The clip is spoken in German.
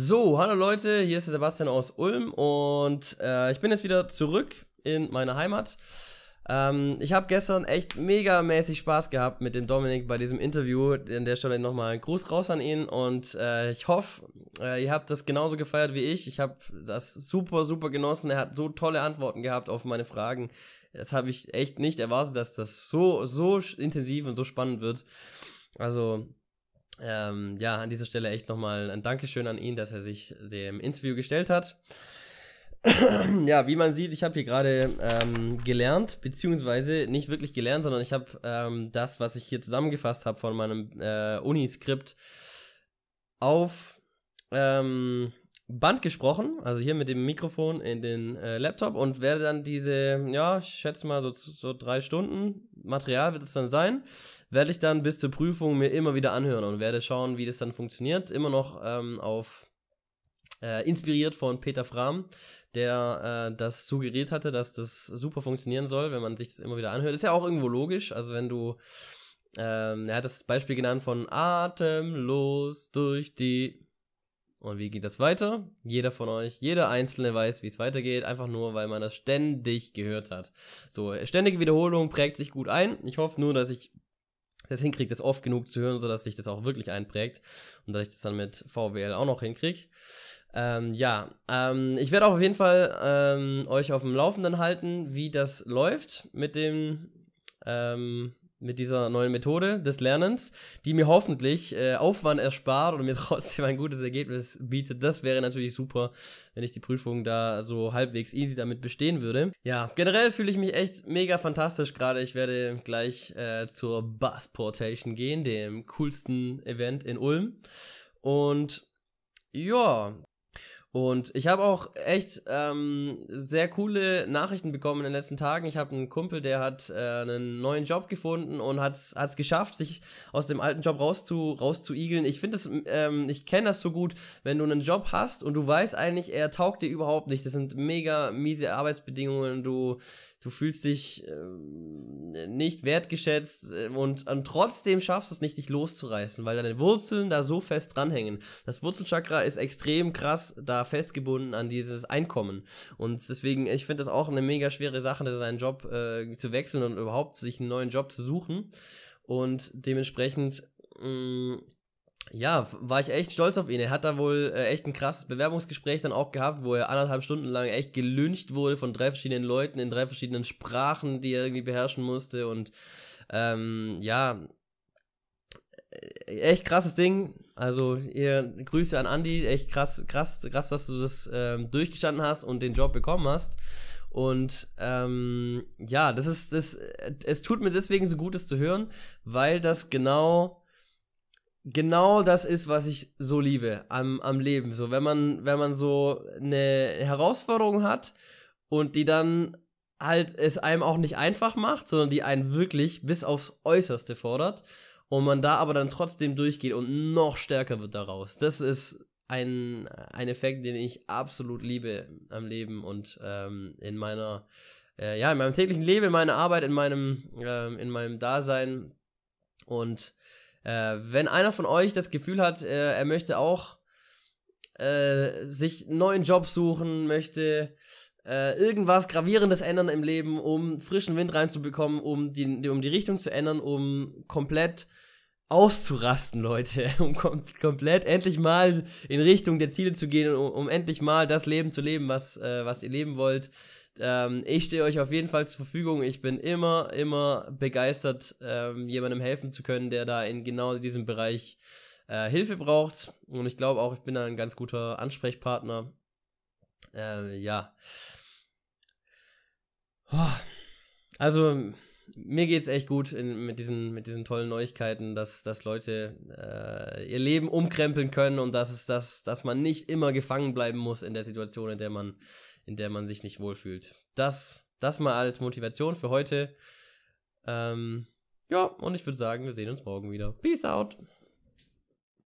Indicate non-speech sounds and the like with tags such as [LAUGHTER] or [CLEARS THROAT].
So, hallo Leute, hier ist der Sebastian aus Ulm und äh, ich bin jetzt wieder zurück in meine Heimat. Ähm, ich habe gestern echt mega mäßig Spaß gehabt mit dem Dominik bei diesem Interview. An der Stelle nochmal ein Gruß raus an ihn und äh, ich hoffe, äh, ihr habt das genauso gefeiert wie ich. Ich habe das super, super genossen. Er hat so tolle Antworten gehabt auf meine Fragen. Das habe ich echt nicht erwartet, dass das so, so intensiv und so spannend wird. Also ähm, ja, an dieser Stelle echt nochmal ein Dankeschön an ihn, dass er sich dem Interview gestellt hat. [CLEARS THROAT] ja, wie man sieht, ich habe hier gerade ähm, gelernt, beziehungsweise nicht wirklich gelernt, sondern ich habe ähm, das, was ich hier zusammengefasst habe von meinem äh, Uniskript auf ähm, Band gesprochen, also hier mit dem Mikrofon in den äh, Laptop und werde dann diese, ja, ich schätze mal so, so drei Stunden Material wird es dann sein, werde ich dann bis zur Prüfung mir immer wieder anhören und werde schauen, wie das dann funktioniert. Immer noch ähm, auf äh, inspiriert von Peter Fram, der äh, das suggeriert hatte, dass das super funktionieren soll, wenn man sich das immer wieder anhört. Ist ja auch irgendwo logisch, also wenn du, ähm, er hat das Beispiel genannt von atemlos durch die und wie geht das weiter? Jeder von euch, jeder Einzelne weiß, wie es weitergeht, einfach nur, weil man das ständig gehört hat. So, ständige Wiederholung prägt sich gut ein. Ich hoffe nur, dass ich das hinkriege, das oft genug zu hören, sodass sich das auch wirklich einprägt und dass ich das dann mit VWL auch noch hinkriege. Ähm, ja, ähm, ich werde auch auf jeden Fall ähm, euch auf dem Laufenden halten, wie das läuft mit dem ähm, mit dieser neuen Methode des Lernens, die mir hoffentlich äh, Aufwand erspart und mir [LAUGHS] trotzdem ein gutes Ergebnis bietet. Das wäre natürlich super, wenn ich die Prüfung da so halbwegs easy damit bestehen würde. Ja, generell fühle ich mich echt mega fantastisch gerade. Ich werde gleich äh, zur Busportation gehen, dem coolsten Event in Ulm. Und ja, und ich habe auch echt ähm, sehr coole Nachrichten bekommen in den letzten Tagen. Ich habe einen Kumpel, der hat äh, einen neuen Job gefunden und hat es geschafft, sich aus dem alten Job rauszu, rauszuigeln. Ich finde das, ähm, ich kenne das so gut, wenn du einen Job hast und du weißt eigentlich, er taugt dir überhaupt nicht. Das sind mega miese Arbeitsbedingungen. Du, du fühlst dich äh, nicht wertgeschätzt äh, und, und trotzdem schaffst du es nicht, dich loszureißen, weil deine Wurzeln da so fest dranhängen. Das Wurzelchakra ist extrem krass da festgebunden an dieses Einkommen. Und deswegen, ich finde das auch eine mega schwere Sache, seinen Job äh, zu wechseln und überhaupt sich einen neuen Job zu suchen. Und dementsprechend, mh, mm, ja, war ich echt stolz auf ihn. Er hat da wohl äh, echt ein krasses Bewerbungsgespräch dann auch gehabt, wo er anderthalb Stunden lang echt gelünscht wurde von drei verschiedenen Leuten in drei verschiedenen Sprachen, die er irgendwie beherrschen musste. Und ähm, ja, äh, echt krasses Ding. Also ihr Grüße an Andy, echt krass, krass, krass, dass du das ähm, durchgestanden hast und den Job bekommen hast. Und ähm, ja, das ist das. Es tut mir deswegen so gut, es zu hören, weil das genau genau das ist, was ich so liebe am, am Leben. So wenn man wenn man so eine Herausforderung hat und die dann halt es einem auch nicht einfach macht, sondern die einen wirklich bis aufs Äußerste fordert und man da aber dann trotzdem durchgeht und noch stärker wird daraus. Das ist ein, ein Effekt, den ich absolut liebe am Leben und ähm, in meiner, äh, ja, in meinem täglichen Leben, in meiner Arbeit, in meinem, ähm, in meinem Dasein. Und äh, wenn einer von euch das Gefühl hat, äh, er möchte auch äh, sich einen neuen Job suchen, möchte äh, irgendwas Gravierendes ändern im Leben, um frischen Wind reinzubekommen, um die, um die Richtung zu ändern, um komplett auszurasten, Leute, [LAUGHS] um kom komplett endlich mal in Richtung der Ziele zu gehen, um, um endlich mal das Leben zu leben, was, äh, was ihr leben wollt. Ähm, ich stehe euch auf jeden Fall zur Verfügung. Ich bin immer, immer begeistert, ähm, jemandem helfen zu können, der da in genau diesem Bereich äh, Hilfe braucht. Und ich glaube auch, ich bin da ein ganz guter Ansprechpartner. Ähm, ja. Oh. Also, mir geht es echt gut in, mit, diesen, mit diesen tollen Neuigkeiten, dass, dass Leute äh, ihr Leben umkrempeln können und dass, es, dass, dass man nicht immer gefangen bleiben muss in der Situation, in der man, in der man sich nicht wohlfühlt. Das, das mal als Motivation für heute. Ähm, ja, und ich würde sagen, wir sehen uns morgen wieder. Peace out!